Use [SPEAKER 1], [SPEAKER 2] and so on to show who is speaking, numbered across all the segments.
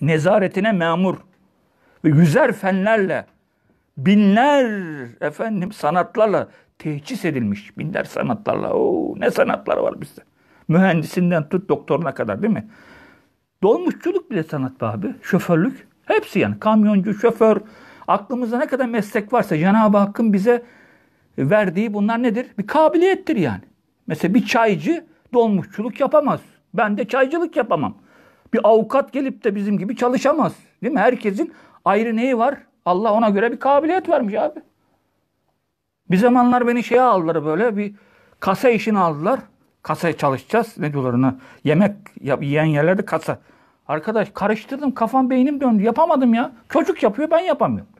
[SPEAKER 1] nezaretine memur ve yüzer fenlerle binler efendim sanatlarla teçhis edilmiş. Binler sanatlarla. Oo, ne sanatlar var bizde. Mühendisinden tut doktoruna kadar değil mi? Dolmuşçuluk bile sanat be abi. Şoförlük. Hepsi yani. Kamyoncu, şoför. Aklımızda ne kadar meslek varsa Cenab-ı Hakk'ın bize verdiği bunlar nedir? Bir kabiliyettir yani. Mesela bir çaycı dolmuşçuluk yapamaz. Ben de çaycılık yapamam. Bir avukat gelip de bizim gibi çalışamaz. Değil mi? Herkesin ayrı neyi var? Allah ona göre bir kabiliyet vermiş abi. Bir zamanlar beni şeye aldılar böyle bir kasa işini aldılar. Kasaya çalışacağız. Ne diyorlar ona? Yemek yiyen yerlerde kasa. Arkadaş karıştırdım kafam beynim döndü. Yapamadım ya. Çocuk yapıyor ben yapamıyorum.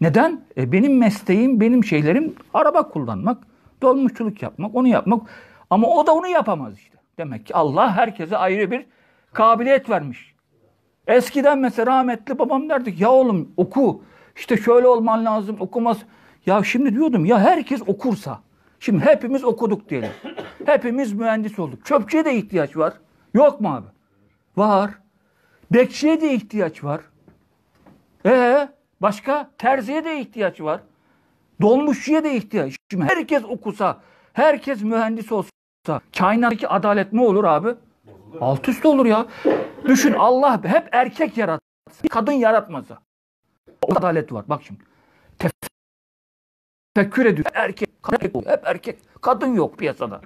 [SPEAKER 1] Neden? E, benim mesleğim, benim şeylerim araba kullanmak, dolmuşçuluk yapmak, onu yapmak. Ama o da onu yapamaz işte. Demek ki Allah herkese ayrı bir kabiliyet vermiş. Eskiden mesela rahmetli babam derdi, ya oğlum oku. işte şöyle olman lazım okumaz. Ya şimdi diyordum ya herkes okursa. Şimdi hepimiz okuduk diyelim. Hepimiz mühendis olduk. Çöpçüye de ihtiyaç var. Yok mu abi? Var. Bekçiye de ihtiyaç var. Ee, başka terziye de ihtiyaç var. Dolmuşçuya da ihtiyaç. Şimdi herkes okusa, herkes mühendis olsa kainattaki adalet ne olur abi? Alt üst olur ya. Düşün Allah hep erkek yarattı. Kadın yaratmaz. O adalet var. Bak şimdi. Tefekkür ediyor. Erkek. erkek oluyor. Hep erkek. Kadın yok piyasada.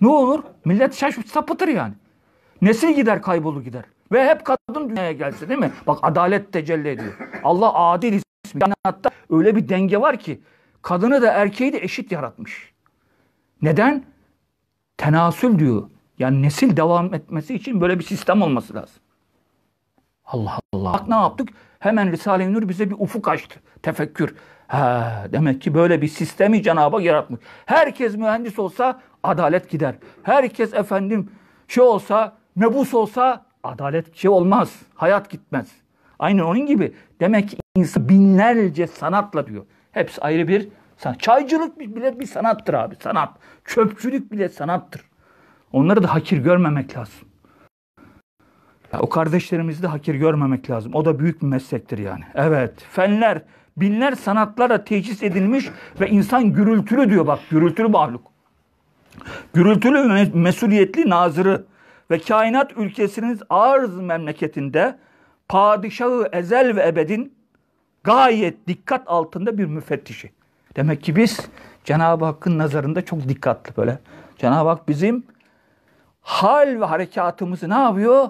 [SPEAKER 1] Ne olur? Millet şaşıp sapıtır yani. Nesil gider kaybolu gider. Ve hep kadın dünyaya gelse değil mi? Bak adalet tecelli ediyor. Allah adil ismi. Yani öyle bir denge var ki kadını da erkeği de eşit yaratmış. Neden? Tenasül diyor. Yani nesil devam etmesi için böyle bir sistem olması lazım. Allah Allah. Bak ne yaptık? Hemen Risale-i Nur bize bir ufuk açtı. Tefekkür. Ha, demek ki böyle bir sistemi Cenab-ı Hak yaratmış. Herkes mühendis olsa adalet gider. Herkes efendim şey olsa, mebus olsa adalet şey olmaz. Hayat gitmez. Aynı onun gibi. Demek ki insan binlerce sanatla diyor. Hepsi ayrı bir sanat. Çaycılık bile bir sanattır abi. Sanat. Çöpçülük bile sanattır. Onları da hakir görmemek lazım. Ya, o kardeşlerimizi de hakir görmemek lazım. O da büyük bir meslektir yani. Evet, fenler, binler sanatlara teçhiz edilmiş ve insan gürültülü diyor bak, gürültülü mahluk. Gürültülü ve mesuliyetli nazırı ve kainat ülkesiniz arz memleketinde padişahı ezel ve ebedin gayet dikkat altında bir müfettişi. Demek ki biz Cenab-ı Hakk'ın nazarında çok dikkatli böyle. Cenab-ı Hak bizim hal ve harekatımızı ne yapıyor?